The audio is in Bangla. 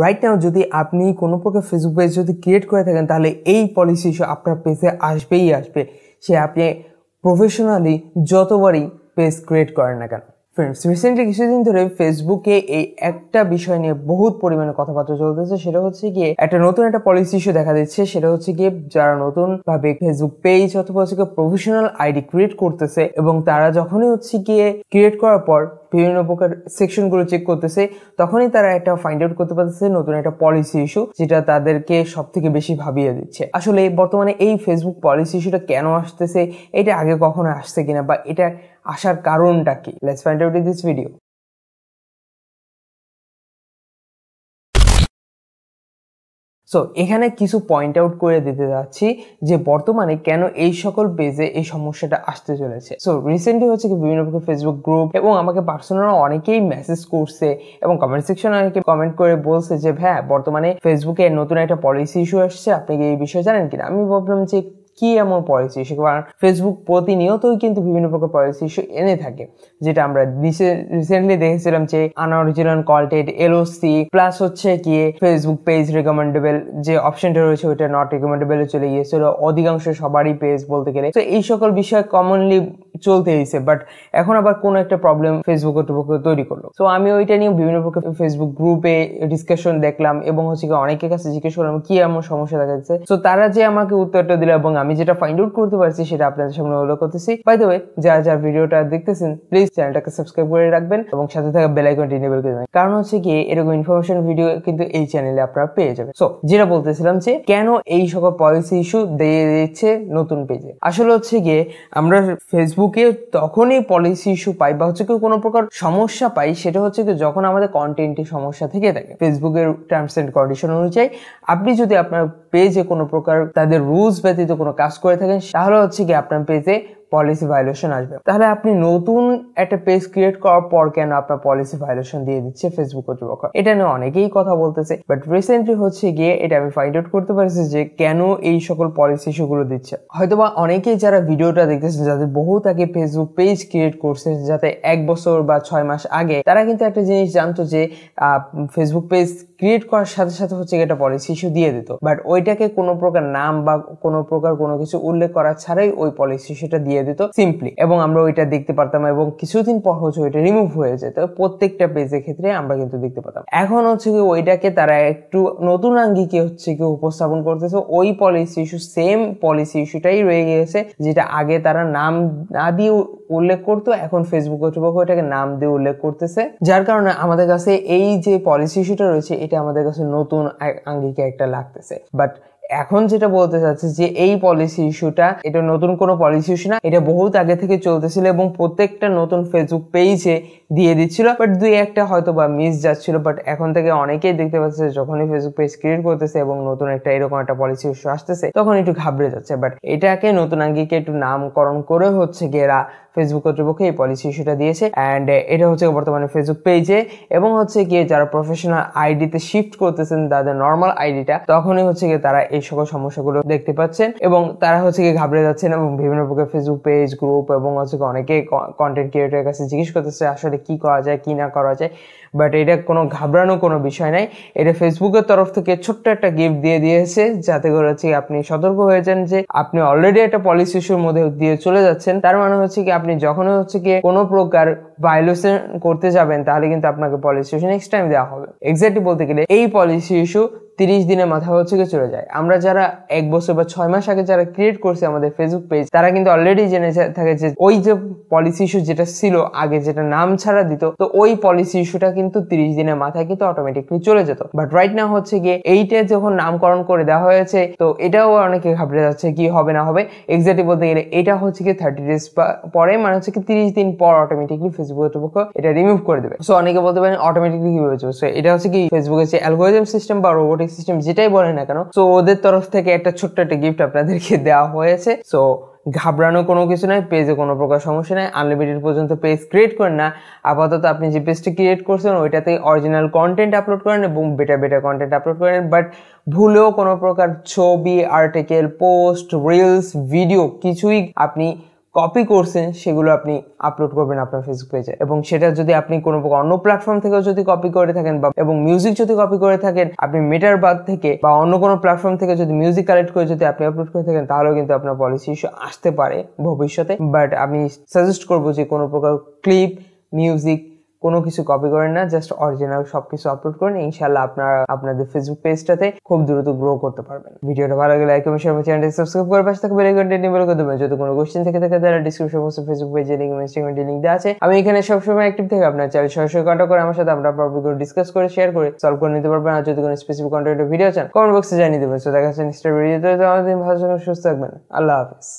রাইট নাও যদি আপনি কোনো প্রকার ফেসবুক পেজ যদি ক্রিয়েট করে থাকেন তাহলে এই পলিসি ইস্যু আপনার পেজে আসবেই আসবে সে আপনি প্রফেশনালি যতবারই পেজ ক্রিয়েট করেন না কেন ফ্রেন্ডস রিসেন্টলি কিছুদিন ধরে ফেসবুকে এই একটা বিষয় নিয়ে বহুত পরিমাণে কথাবার্তা চলতেছে সেটা হচ্ছে গিয়ে একটা নতুন একটা পলিসি ইস্যু দেখা দিচ্ছে সেটা হচ্ছে গিয়ে যারা নতুন ভাবে ফেসবুক পেজ অথবা হচ্ছে প্রফেশনাল আইডি ক্রিয়েট করতেছে এবং তারা যখনই হচ্ছে গিয়ে ক্রিয়েট করার পর বিভিন্ন প্রকার সেকশনগুলো চেক করতেছে তখনই তারা একটা ফাইন্ড আউট করতে পারতেছে নতুন একটা পলিসি ইস্যু যেটা তাদেরকে সব থেকে বেশি ভাবিয়ে দিচ্ছে আসলে বর্তমানে এই ফেসবুক পলিসি ইস্যুটা কেন আসতেছে এটা আগে কখনো আসছে কিনা বা এটা আসার কারণটা কি let's find out in this video so এখানে কিছু পয়েন্ট আউট করে দিতে যাচ্ছি যে বর্তমানে কেন এই সকল পেজে এই সমস্যাটা আসতে চলেছে সো রিসেন্টলি হচ্ছে কি বিভিন্ন প্রকার ফেসবুক গ্রুপ এবং আমাকে পার্সোনাল অনেকেই মেসেজ করছে এবং কমেন্ট সেকশনে অনেকে কমেন্ট করে বলছে যে হ্যাঁ বর্তমানে ফেসবুকে নতুন একটা পলিসি ইস্যু আসছে আপনি কি এই বিষয়ে জানেন কিনা আমি ভাবলাম যে কি এমন পলিসি ইস্যু কারণ ফেসবুক প্রতিনিয়তই কিন্তু বিভিন্ন প্রকার পলিসি ইস্যু এনে থাকে যেটা আমরা রিসেন্টলি দেখেছিলাম যে আনঅরিজিনাল কন্টেন্ট এলওসি প্লাস হচ্ছে কি ফেসবুক পেজ রেকমেন্ডেবল যে অপশনটা রয়েছে ওইটা নট রেকমেন্ডেবলে চলে গিয়েছিল অধিকাংশ সবারই পেজ বলতে গেলে তো এই সকল বিষয় কমনলি চলতে হয়েছে বাট এখন আবার কোনো একটা প্রবলেম ফেসবুক কর্তৃপক্ষ তৈরি করলো তো আমি ওইটা নিয়ে বিভিন্ন প্রকার ফেসবুক গ্রুপে ডিসকাশন দেখলাম এবং হচ্ছে অনেকের কাছে জিজ্ঞেস করলাম কি এমন সমস্যা দেখা যাচ্ছে তো তারা যে আমাকে উত্তরটা দিল এবং আমি যেটা ফাইন্ড আউট করতে পারছি সেটা আপনাদের সামনে হলো করতেছি বাই দ্য ওয়ে যারা যারা ভিডিওটা দেখতেছেন প্লিজ চ্যানেলটাকে সাবস্ক্রাইব করে রাখবেন এবং সাথে থাকা বেল আইকনটি এনেবল করে দেবেন কারণ হচ্ছে কি এরকম ইনফরমেশন ভিডিও কিন্তু এই চ্যানেলে আপনারা পেয়ে যাবেন সো যেটা বলতেছিলাম যে কেন এই সকল পলিসি ইস্যু দিয়ে দিচ্ছে নতুন পেজে আসলে হচ্ছে গিয়ে আমরা ফেসবুকে তখনই পলিসি ইস্যু পাই বা হচ্ছে কি কোনো প্রকার সমস্যা পাই সেটা হচ্ছে কি যখন আমাদের কন্টেন্টে সমস্যা থেকে থাকে ফেসবুকের টার্মস অ্যান্ড কন্ডিশন অনুযায়ী আপনি যদি আপনার পেজে কোনো প্রকার তাদের রুলস ব্যতীত কোনো কাজ করে থাকেন তাহলে হচ্ছে কি আপনার পেজে পলিসি ভায়োলেশন আসবে তাহলে আপনি নতুন একটা পেজ ক্রিয়েট করার পর কেন আপনার পলিসি ভায়োলেশন দিয়ে দিচ্ছে ফেসবুক কর্তৃপক্ষ এটা নিয়ে অনেকেই কথা বলতেছে বাট রিসেন্টলি হচ্ছে গিয়ে এটা আমি ফাইন্ড আউট করতে পারছি যে কেন এই সকল পলিসি ইস্যুগুলো দিচ্ছে হয়তোবা অনেকেই যারা ভিডিওটা দেখতেছে যাদের বহু তাকে ফেসবুক পেজ ক্রিয়েট করছে যাতে এক বছর বা ছয় মাস আগে তারা কিন্তু একটা জিনিস জানতো যে ফেসবুক পেজ ক্রিয়েট করার সাথে সাথে হচ্ছে একটা পলিসি ইস্যু দিয়ে দিত বাট ওইটাকে কোনো প্রকার নাম বা কোনো প্রকার কোনো কিছু উল্লেখ করা ছাড়াই ওই পলিসি ইস্যুটা দিয়ে দিয়ে দিত সিম্পলি এবং আমরা ওইটা দেখতে পারতাম এবং কিছুদিন পর হচ্ছে ওইটা রিমুভ হয়ে যেত প্রত্যেকটা পেজের ক্ষেত্রে আমরা কিন্তু দেখতে পারতাম এখন হচ্ছে কি ওইটাকে তারা একটু নতুন আঙ্গিকে হচ্ছে কি উপস্থাপন করতেছে ওই পলিসি ইস্যু সেম পলিসি ইস্যুটাই রয়ে গেছে যেটা আগে তারা নাম না দিয়ে উল্লেখ করতো এখন ফেসবুক কর্তৃপক্ষ এটাকে নাম দিয়ে উল্লেখ করতেছে যার কারণে আমাদের কাছে এই যে পলিসি ইস্যুটা রয়েছে এটা আমাদের কাছে নতুন আঙ্গিকে একটা লাগতেছে বাট এখন যেটা বলতে চাচ্ছি যে এই পলিসি ইস্যুটা এটা নতুন কোনো পলিসি ইস্যু না এটা বহুত আগে থেকে চলতেছিল এবং প্রত্যেকটা নতুন ফেসবুক পেজে দিয়ে দিচ্ছিল বাট দুই একটা হয়তো বা মিস যাচ্ছিল বাট এখন থেকে অনেকেই দেখতে পাচ্ছে যখনই ফেসবুক পেজ ক্রিয়েট করতেছে এবং নতুন একটা এরকম একটা পলিসি ইস্যু আসতেছে তখন একটু ঘাবড়ে যাচ্ছে বাট এটাকে নতুন আঙ্গিকে একটু নামকরণ করে হচ্ছে গেরা ফেসবুক কর্তৃপক্ষ এই পলিসি ইস্যুটা দিয়েছে অ্যান্ড এটা হচ্ছে বর্তমানে ফেসবুক পেজে এবং হচ্ছে গিয়ে যারা প্রফেশনাল আইডিতে শিফট করতেছেন তাদের নর্মাল আইডিটা তখনই হচ্ছে গিয়ে তারা এই এই সকল সমস্যাগুলো দেখতে পাচ্ছেন এবং তারা হচ্ছে গিয়ে ঘাবড়ে যাচ্ছেন এবং বিভিন্ন প্রকার ফেসবুক পেজ গ্রুপ এবং হচ্ছে অনেকে কন্টেন্ট ক্রিয়েটারের কাছে জিজ্ঞেস করতেছে আসলে কি করা যায় কি না করা যায় বাট এটা কোনো ঘাবড়ানো কোনো বিষয় নাই এটা ফেসবুকের তরফ থেকে ছোট্ট একটা গিফট দিয়ে দিয়েছে যাতে করে হচ্ছে আপনি সতর্ক হয়ে যান যে আপনি অলরেডি একটা পলিসি ইস্যুর মধ্যে দিয়ে চলে যাচ্ছেন তার মানে হচ্ছে কি আপনি যখন হচ্ছে কি কোনো প্রকার ভায়োলেশন করতে যাবেন তাহলে কিন্তু আপনাকে পলিসি ইস্যু নেক্সট টাইম দেওয়া হবে এক্স্যাক্টলি বলতে গেলে এই পলিসি ইস্যু তিরিশ দিনে মাথা হচ্ছে চলে যায় আমরা যারা এক বছর বা ছয় মাস আগে যারা ক্রিয়েট করছে আমাদের ফেসবুক পেজ তারা কিন্তু অলরেডি জেনে থাকে যে ওই যে পলিসি ইস্যু যেটা ছিল আগে যেটা নাম ছাড়া দিত তো ওই পলিসি ইস্যুটা কিন্তু তিরিশ দিনের মাথায় কিন্তু অটোমেটিকলি চলে যেত বাট রাইট না হচ্ছে গিয়ে এইটা যখন নামকরণ করে দেওয়া হয়েছে তো এটাও অনেকে ঘাবড়ে যাচ্ছে কি হবে না হবে এক্স্যাক্টলি বলতে গেলে এটা হচ্ছে কি থার্টি ডেজ পরে মানে হচ্ছে কি তিরিশ দিন পর অটোমেটিকলি ফেসবুক কর্তৃপক্ষ এটা রিমুভ করে দেবে সো অনেকে বলতে পারেন অটোমেটিকলি কিভাবে চলছে এটা হচ্ছে কি ফেসবুকের যে অ্যালগোরিজম সিস্টেম বা রোবট সাপোর্টিং সিস্টেম যেটাই বলে না কেন সো ওদের তরফ থেকে একটা ছোট্ট একটা গিফট আপনাদেরকে দেওয়া হয়েছে সো ঘাবড়ানো কোনো কিছু নাই পেজে কোনো প্রকার সমস্যা নাই আনলিমিটেড পর্যন্ত পেজ ক্রিয়েট করেন না আপাতত আপনি যে পেজটি ক্রিয়েট করছেন ওইটাতে অরিজিনাল কন্টেন্ট আপলোড করেন এবং বেটার বেটার কন্টেন্ট আপলোড করেন বাট ভুলেও কোনো প্রকার ছবি আর্টিকেল পোস্ট রিলস ভিডিও কিছুই আপনি কপি করছেন সেগুলো আপনি আপলোড করবেন আপনার ফেসবুক পেজে এবং সেটা যদি আপনি কোনো অন্য প্ল্যাটফর্ম থেকেও যদি কপি করে থাকেন বা এবং মিউজিক যদি কপি করে থাকেন আপনি মেটার বাদ থেকে বা অন্য কোনো প্ল্যাটফর্ম থেকে যদি মিউজিক কালেক্ট করে যদি আপনি আপলোড করে থাকেন তাহলেও কিন্তু আপনার পলিসি ইস্যু আসতে পারে ভবিষ্যতে বাট আমি সাজেস্ট করবো যে কোনো প্রকার ক্লিপ মিউজিক কোনো কিছু কপি করেন না জাস্ট অরিজিনাল সবকিছু আপলোড করেন ইনশাল্লাহ আপনারা আপনাদের ফেসবুক পেজটাতে খুব দ্রুত গ্রো করতে পারবেন ভিডিওটা ভালো লাগলে লাইক কমেন্ট শেয়ার চ্যানেলটি সাবস্ক্রাইব করে পাশে থাকা বেল আইকনটি নিয়ে করে দেবেন যদি কোনো কোশ্চেন থেকে থাকে তাহলে ডিসক্রিপশন বক্সে ফেসবুক পেজে লিংক ইনস্টাগ্রাম লিংক দেওয়া আছে আমি এখানে সবসময় অ্যাক্টিভ থাকি আপনার চ্যানেল সরাসরি কন্ট্যাক্ট করে আমার সাথে আপনার প্রবলেমগুলো ডিসকাস করে শেয়ার করে সলভ করে নিতে পারবেন আর যদি কোনো স্পেসিফিক কন্টেন্টের ভিডিও চান কমেন্ট বক্সে জানিয়ে দেবেন সো দেখা যাচ্ছে নেক্সট ভিডিওতে আমাদের ভালো সুস্থ থাকবেন আল্লাহ হাফেজ